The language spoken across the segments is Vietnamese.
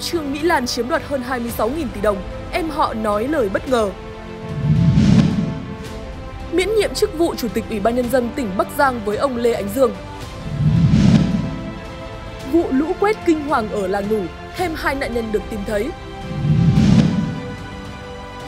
Trương Mỹ Lan chiếm đoạt hơn 26.000 tỷ đồng, em họ nói lời bất ngờ. Miễn nhiệm chức vụ Chủ tịch Ủy ban Nhân dân tỉnh Bắc Giang với ông Lê Ánh Dương. Vụ lũ quét kinh hoàng ở làng ngủ, thêm hai nạn nhân được tìm thấy.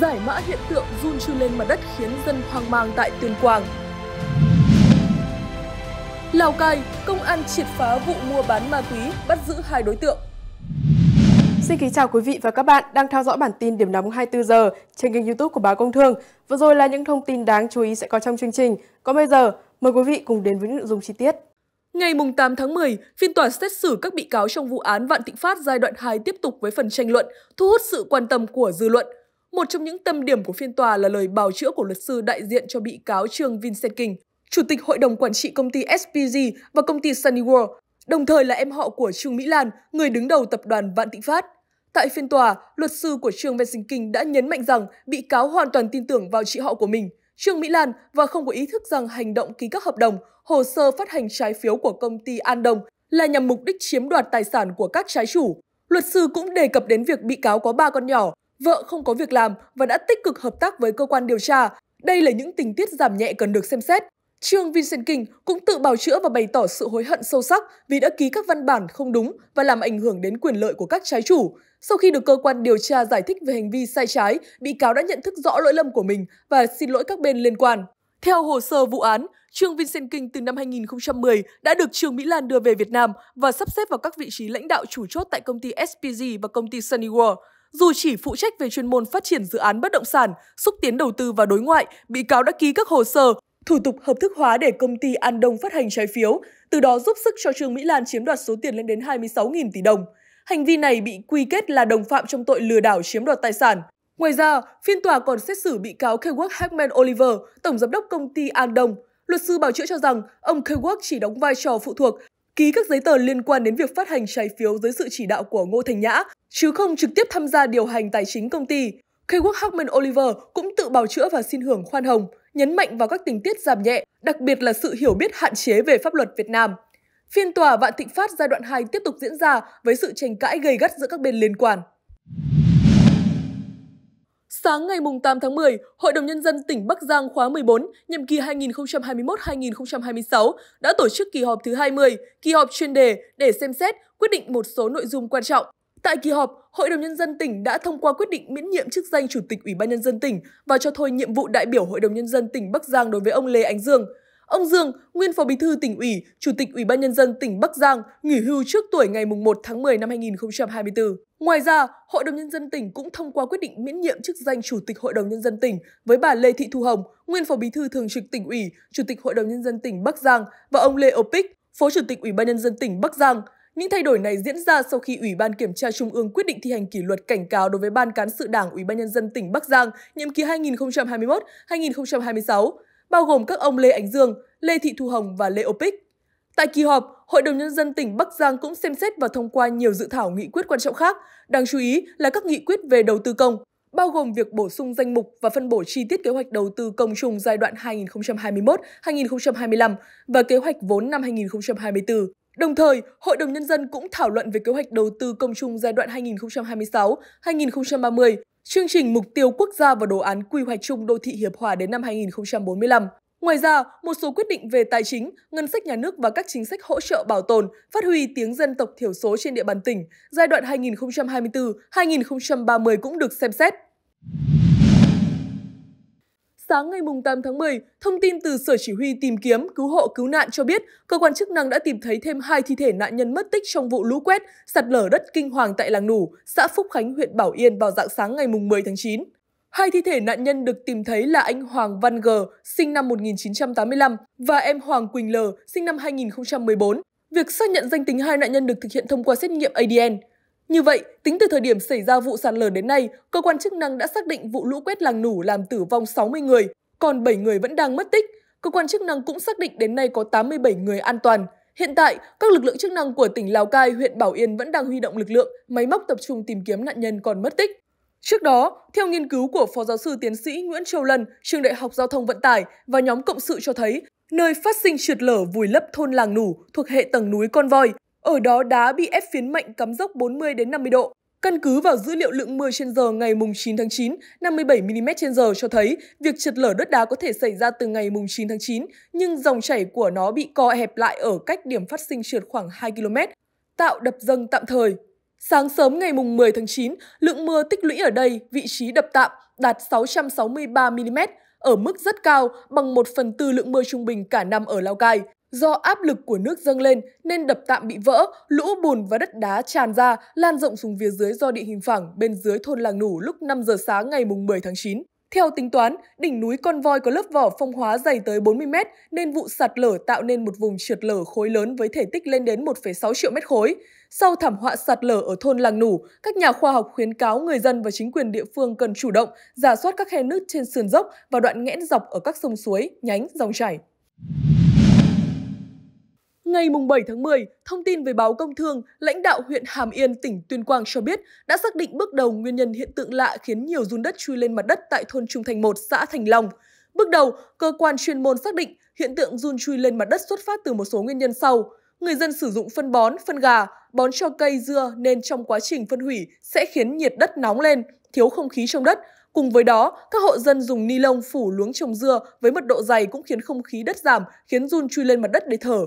Giải mã hiện tượng run chui lên mặt đất khiến dân hoang mang tại Tuyên Quang. Lào Cai, công an triệt phá vụ mua bán ma túy, bắt giữ hai đối tượng. Xin kính chào quý vị và các bạn đang theo dõi bản tin điểm nóng 24 giờ trên kênh YouTube của báo Công Thương. Vừa rồi là những thông tin đáng chú ý sẽ có trong chương trình. Còn bây giờ, mời quý vị cùng đến với những nội dung chi tiết. Ngày 8 tháng 10, phiên tòa xét xử các bị cáo trong vụ án Vạn Thịnh Phát giai đoạn 2 tiếp tục với phần tranh luận, thu hút sự quan tâm của dư luận. Một trong những tâm điểm của phiên tòa là lời bào chữa của luật sư đại diện cho bị cáo Trương Vincent King, chủ tịch hội đồng quản trị công ty SPG và công ty Sunny World, đồng thời là em họ của Trương Mỹ Lan, người đứng đầu tập đoàn Vạn Thịnh Phát. Tại phiên tòa, luật sư của Trương Văn Sinh Kinh đã nhấn mạnh rằng bị cáo hoàn toàn tin tưởng vào chị họ của mình, Trương Mỹ Lan và không có ý thức rằng hành động ký các hợp đồng, hồ sơ phát hành trái phiếu của công ty An Đông là nhằm mục đích chiếm đoạt tài sản của các trái chủ. Luật sư cũng đề cập đến việc bị cáo có ba con nhỏ, vợ không có việc làm và đã tích cực hợp tác với cơ quan điều tra. Đây là những tình tiết giảm nhẹ cần được xem xét. Trương Vincent King cũng tự bào chữa và bày tỏ sự hối hận sâu sắc vì đã ký các văn bản không đúng và làm ảnh hưởng đến quyền lợi của các trái chủ. Sau khi được cơ quan điều tra giải thích về hành vi sai trái, bị cáo đã nhận thức rõ lỗi lầm của mình và xin lỗi các bên liên quan. Theo hồ sơ vụ án, Trương Vincent King từ năm 2010 đã được Trương Mỹ Lan đưa về Việt Nam và sắp xếp vào các vị trí lãnh đạo chủ chốt tại công ty SPG và công ty Sunny World. Dù chỉ phụ trách về chuyên môn phát triển dự án bất động sản, xúc tiến đầu tư và đối ngoại, bị cáo đã ký các hồ sơ Thủ tục hợp thức hóa để công ty An Đông phát hành trái phiếu, từ đó giúp sức cho Trương Mỹ Lan chiếm đoạt số tiền lên đến 26.000 tỷ đồng. Hành vi này bị quy kết là đồng phạm trong tội lừa đảo chiếm đoạt tài sản. Ngoài ra, phiên tòa còn xét xử bị cáo Kewalk Hackman Oliver, tổng giám đốc công ty An Đông. Luật sư bảo chữa cho rằng ông Kewalk chỉ đóng vai trò phụ thuộc, ký các giấy tờ liên quan đến việc phát hành trái phiếu dưới sự chỉ đạo của Ngô Thành Nhã, chứ không trực tiếp tham gia điều hành tài chính công ty. Kewalk Hackman Oliver cũng tự bào chữa và xin hưởng khoan hồng nhấn mạnh vào các tình tiết giảm nhẹ, đặc biệt là sự hiểu biết hạn chế về pháp luật Việt Nam. Phiên tòa Vạn Thịnh Phát giai đoạn 2 tiếp tục diễn ra với sự tranh cãi gay gắt giữa các bên liên quan. Sáng ngày 8 tháng 10, Hội đồng Nhân dân tỉnh Bắc Giang khóa 14, nhiệm kỳ 2021-2026 đã tổ chức kỳ họp thứ 20, kỳ họp chuyên đề để xem xét quyết định một số nội dung quan trọng Tại kỳ họp, Hội đồng Nhân dân tỉnh đã thông qua quyết định miễn nhiệm chức danh Chủ tịch Ủy ban Nhân dân tỉnh và cho thôi nhiệm vụ đại biểu Hội đồng Nhân dân tỉnh Bắc Giang đối với ông Lê Ánh Dương. Ông Dương, nguyên Phó Bí thư tỉnh ủy, Chủ tịch Ủy ban Nhân dân tỉnh Bắc Giang, nghỉ hưu trước tuổi ngày 1 tháng 10 năm 2024. Ngoài ra, Hội đồng Nhân dân tỉnh cũng thông qua quyết định miễn nhiệm chức danh Chủ tịch Hội đồng Nhân dân tỉnh với bà Lê Thị Thu Hồng, nguyên Phó Bí thư Thường trực tỉnh ủy, Chủ tịch Hội đồng Nhân dân tỉnh Bắc Giang và ông Lê Opic, Phó Chủ tịch Ủy ban Nhân dân tỉnh Bắc Giang. Những thay đổi này diễn ra sau khi Ủy ban Kiểm tra Trung ương quyết định thi hành kỷ luật cảnh cáo đối với Ban Cán sự Đảng Ủy ban Nhân dân tỉnh Bắc Giang nhiệm kỳ 2021-2026, bao gồm các ông Lê Ánh Dương, Lê Thị Thu Hồng và Lê Opic. Tại kỳ họp, Hội đồng Nhân dân tỉnh Bắc Giang cũng xem xét và thông qua nhiều dự thảo nghị quyết quan trọng khác, đáng chú ý là các nghị quyết về đầu tư công, bao gồm việc bổ sung danh mục và phân bổ chi tiết kế hoạch đầu tư công chung giai đoạn 2021-2025 và kế hoạch vốn năm 2024, Đồng thời, Hội đồng Nhân dân cũng thảo luận về kế hoạch đầu tư công chung giai đoạn 2026-2030, chương trình mục tiêu quốc gia và đồ án quy hoạch chung đô thị Hiệp Hòa đến năm 2045. Ngoài ra, một số quyết định về tài chính, ngân sách nhà nước và các chính sách hỗ trợ bảo tồn, phát huy tiếng dân tộc thiểu số trên địa bàn tỉnh giai đoạn 2024-2030 cũng được xem xét. Sáng ngày 8 tháng 10, thông tin từ Sở Chỉ huy Tìm kiếm, Cứu hộ, Cứu nạn cho biết cơ quan chức năng đã tìm thấy thêm hai thi thể nạn nhân mất tích trong vụ lũ quét, sạt lở đất kinh hoàng tại làng Nủ, xã Phúc Khánh, huyện Bảo Yên vào dạng sáng ngày 10 tháng 9. Hai thi thể nạn nhân được tìm thấy là anh Hoàng Văn G, sinh năm 1985, và em Hoàng Quỳnh L, sinh năm 2014. Việc xác nhận danh tính hai nạn nhân được thực hiện thông qua xét nghiệm ADN. Như vậy, tính từ thời điểm xảy ra vụ sạt lở đến nay, cơ quan chức năng đã xác định vụ lũ quét làng Nủ làm tử vong 60 người, còn 7 người vẫn đang mất tích. Cơ quan chức năng cũng xác định đến nay có 87 người an toàn. Hiện tại, các lực lượng chức năng của tỉnh Lào Cai, huyện Bảo Yên vẫn đang huy động lực lượng, máy móc tập trung tìm kiếm nạn nhân còn mất tích. Trước đó, theo nghiên cứu của Phó Giáo sư Tiến sĩ Nguyễn Châu Lân, Trường Đại học Giao thông Vận tải và nhóm cộng sự cho thấy, nơi phát sinh trượt lở vùi lấp thôn làng Nủ thuộc hệ tầng núi Con Voi, ở đó đá bị ép phiến mạnh cắm dốc 40 đến 50 độ. Căn cứ vào dữ liệu lượng mưa trên giờ ngày mùng 9 tháng 9, 57 mm trên giờ cho thấy việc trượt lở đất đá có thể xảy ra từ ngày mùng 9 tháng 9, nhưng dòng chảy của nó bị co hẹp lại ở cách điểm phát sinh trượt khoảng 2 km, tạo đập dâng tạm thời. Sáng sớm ngày mùng 10 tháng 9, lượng mưa tích lũy ở đây, vị trí đập tạm, đạt 663 mm, ở mức rất cao bằng 1 phần tư lượng mưa trung bình cả năm ở Lào Cai. Do áp lực của nước dâng lên nên đập tạm bị vỡ, lũ bùn và đất đá tràn ra, lan rộng xuống phía dưới do địa hình phẳng bên dưới thôn làng nủ lúc 5 giờ sáng ngày 10 tháng 9. Theo tính toán, đỉnh núi Con Voi có lớp vỏ phong hóa dày tới 40 mét nên vụ sạt lở tạo nên một vùng trượt lở khối lớn với thể tích lên đến 1,6 triệu mét khối. Sau thảm họa sạt lở ở thôn Làng Nủ, các nhà khoa học khuyến cáo người dân và chính quyền địa phương cần chủ động giả soát các khe nước trên sườn dốc và đoạn nghẽn dọc ở các sông suối, nhánh, dòng chảy ngày 7 tháng 10, thông tin về báo Công Thương, lãnh đạo huyện Hàm Yên, tỉnh Tuyên Quang cho biết đã xác định bước đầu nguyên nhân hiện tượng lạ khiến nhiều run đất chui lên mặt đất tại thôn Trung Thành 1, xã Thành Long. Bước đầu, cơ quan chuyên môn xác định hiện tượng run chui lên mặt đất xuất phát từ một số nguyên nhân sau. Người dân sử dụng phân bón, phân gà, bón cho cây dưa nên trong quá trình phân hủy sẽ khiến nhiệt đất nóng lên, thiếu không khí trong đất. Cùng với đó, các hộ dân dùng ni lông phủ luống trồng dưa với mật độ dày cũng khiến không khí đất giảm, khiến run chui lên mặt đất để thở.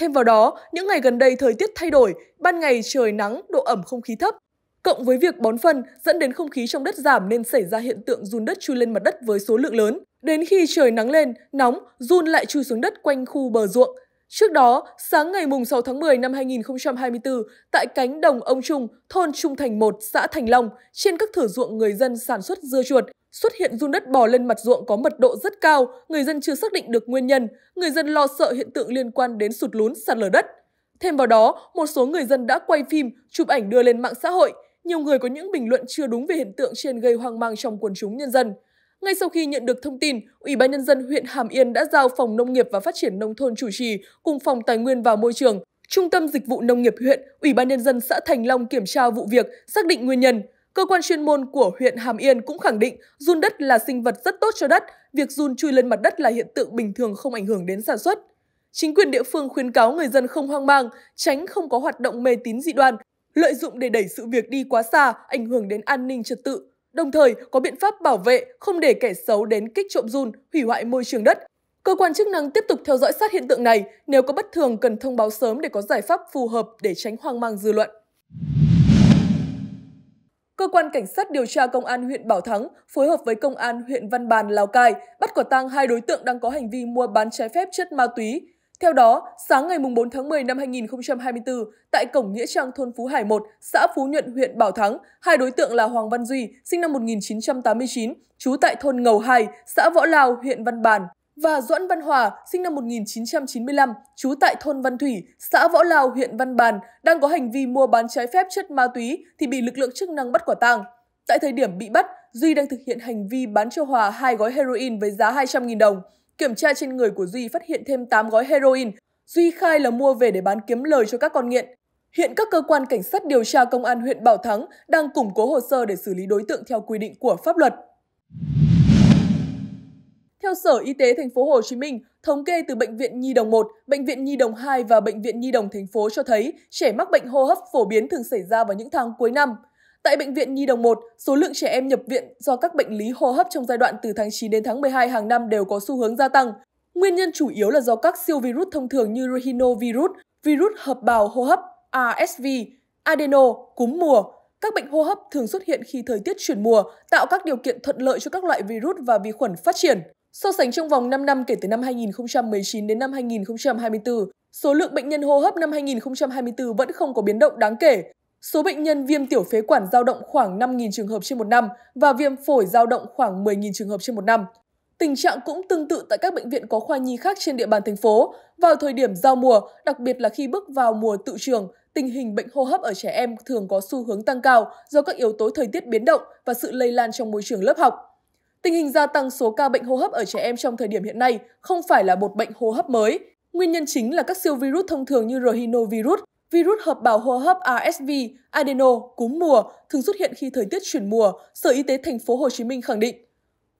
Thêm vào đó, những ngày gần đây thời tiết thay đổi, ban ngày trời nắng, độ ẩm không khí thấp. Cộng với việc bón phân dẫn đến không khí trong đất giảm nên xảy ra hiện tượng run đất chui lên mặt đất với số lượng lớn. Đến khi trời nắng lên, nóng, run lại chui xuống đất quanh khu bờ ruộng. Trước đó, sáng ngày 6 tháng 10 năm 2024, tại cánh đồng Ông Trung, thôn Trung Thành 1, xã Thành Long, trên các thửa ruộng người dân sản xuất dưa chuột, Xuất hiện run đất bò lên mặt ruộng có mật độ rất cao, người dân chưa xác định được nguyên nhân, người dân lo sợ hiện tượng liên quan đến sụt lún sạt lở đất. Thêm vào đó, một số người dân đã quay phim, chụp ảnh đưa lên mạng xã hội. Nhiều người có những bình luận chưa đúng về hiện tượng trên gây hoang mang trong quần chúng nhân dân. Ngay sau khi nhận được thông tin, Ủy ban nhân dân huyện Hàm Yên đã giao Phòng Nông nghiệp và Phát triển nông thôn chủ trì cùng Phòng Tài nguyên và Môi trường, Trung tâm Dịch vụ Nông nghiệp huyện, Ủy ban nhân dân xã Thành Long kiểm tra vụ việc, xác định nguyên nhân. Cơ quan chuyên môn của huyện Hàm Yên cũng khẳng định run đất là sinh vật rất tốt cho đất, việc run chui lên mặt đất là hiện tượng bình thường không ảnh hưởng đến sản xuất. Chính quyền địa phương khuyến cáo người dân không hoang mang, tránh không có hoạt động mê tín dị đoan, lợi dụng để đẩy sự việc đi quá xa, ảnh hưởng đến an ninh trật tự. Đồng thời, có biện pháp bảo vệ, không để kẻ xấu đến kích trộm run, hủy hoại môi trường đất. Cơ quan chức năng tiếp tục theo dõi sát hiện tượng này, nếu có bất thường cần thông báo sớm để có giải pháp phù hợp để tránh hoang mang dư luận. Cơ quan Cảnh sát điều tra Công an huyện Bảo Thắng phối hợp với Công an huyện Văn Bàn, Lào Cai bắt quả tang hai đối tượng đang có hành vi mua bán trái phép chất ma túy. Theo đó, sáng ngày 4 tháng 10 năm 2024, tại cổng Nghĩa Trang thôn Phú Hải 1, xã Phú Nhuận, huyện Bảo Thắng, hai đối tượng là Hoàng Văn Duy, sinh năm 1989, trú tại thôn Ngầu 2, xã Võ Lào, huyện Văn Bàn, và Doãn Văn Hòa, sinh năm 1995, trú tại thôn Văn Thủy, xã Võ Lào, huyện Văn Bàn, đang có hành vi mua bán trái phép chất ma túy thì bị lực lượng chức năng bắt quả tang. Tại thời điểm bị bắt, Duy đang thực hiện hành vi bán cho Hòa hai gói heroin với giá 200.000 đồng. Kiểm tra trên người của Duy phát hiện thêm 8 gói heroin. Duy khai là mua về để bán kiếm lời cho các con nghiện. Hiện các cơ quan cảnh sát điều tra công an huyện Bảo Thắng đang củng cố hồ sơ để xử lý đối tượng theo quy định của pháp luật. Theo Sở Y tế thành phố Hồ Chí Minh, thống kê từ bệnh viện Nhi đồng 1, bệnh viện Nhi đồng 2 và bệnh viện Nhi đồng thành phố cho thấy trẻ mắc bệnh hô hấp phổ biến thường xảy ra vào những tháng cuối năm. Tại bệnh viện Nhi đồng 1, số lượng trẻ em nhập viện do các bệnh lý hô hấp trong giai đoạn từ tháng 9 đến tháng 12 hàng năm đều có xu hướng gia tăng. Nguyên nhân chủ yếu là do các siêu virus thông thường như rhinovirus, virus hợp bào hô hấp RSV, adeno, cúm mùa, các bệnh hô hấp thường xuất hiện khi thời tiết chuyển mùa, tạo các điều kiện thuận lợi cho các loại virus và vi khuẩn phát triển. So sánh trong vòng 5 năm kể từ năm 2019 đến năm 2024, số lượng bệnh nhân hô hấp năm 2024 vẫn không có biến động đáng kể. Số bệnh nhân viêm tiểu phế quản dao động khoảng 5.000 trường hợp trên một năm và viêm phổi dao động khoảng 10.000 trường hợp trên một năm. Tình trạng cũng tương tự tại các bệnh viện có khoa nhi khác trên địa bàn thành phố. Vào thời điểm giao mùa, đặc biệt là khi bước vào mùa tự trường, tình hình bệnh hô hấp ở trẻ em thường có xu hướng tăng cao do các yếu tố thời tiết biến động và sự lây lan trong môi trường lớp học. Tình hình gia tăng số ca bệnh hô hấp ở trẻ em trong thời điểm hiện nay không phải là một bệnh hô hấp mới. Nguyên nhân chính là các siêu virus thông thường như rhinovirus, virus hợp bào hô hấp RSV, adeno, cúm mùa thường xuất hiện khi thời tiết chuyển mùa, Sở Y tế thành phố Hồ Chí Minh khẳng định.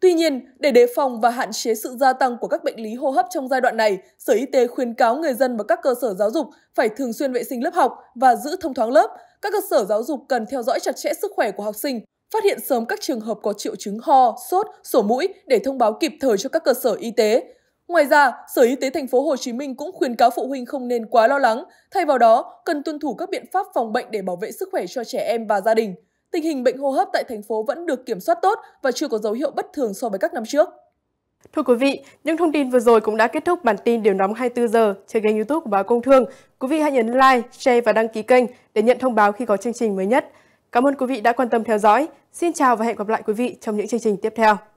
Tuy nhiên, để đề phòng và hạn chế sự gia tăng của các bệnh lý hô hấp trong giai đoạn này, Sở Y tế khuyến cáo người dân và các cơ sở giáo dục phải thường xuyên vệ sinh lớp học và giữ thông thoáng lớp. Các cơ sở giáo dục cần theo dõi chặt chẽ sức khỏe của học sinh, phát hiện sớm các trường hợp có triệu chứng ho, sốt, sổ mũi để thông báo kịp thời cho các cơ sở y tế. Ngoài ra, Sở Y tế thành phố Hồ Chí Minh cũng khuyến cáo phụ huynh không nên quá lo lắng, thay vào đó cần tuân thủ các biện pháp phòng bệnh để bảo vệ sức khỏe cho trẻ em và gia đình. Tình hình bệnh hô hấp tại thành phố vẫn được kiểm soát tốt và chưa có dấu hiệu bất thường so với các năm trước. Thưa quý vị, những thông tin vừa rồi cũng đã kết thúc bản tin điểm nóng 24 giờ trên kênh youtube của Báo Công Thương. Quý vị hãy nhấn like, share và đăng ký kênh để nhận thông báo khi có chương trình mới nhất. Cảm ơn quý vị đã quan tâm theo dõi. Xin chào và hẹn gặp lại quý vị trong những chương trình tiếp theo.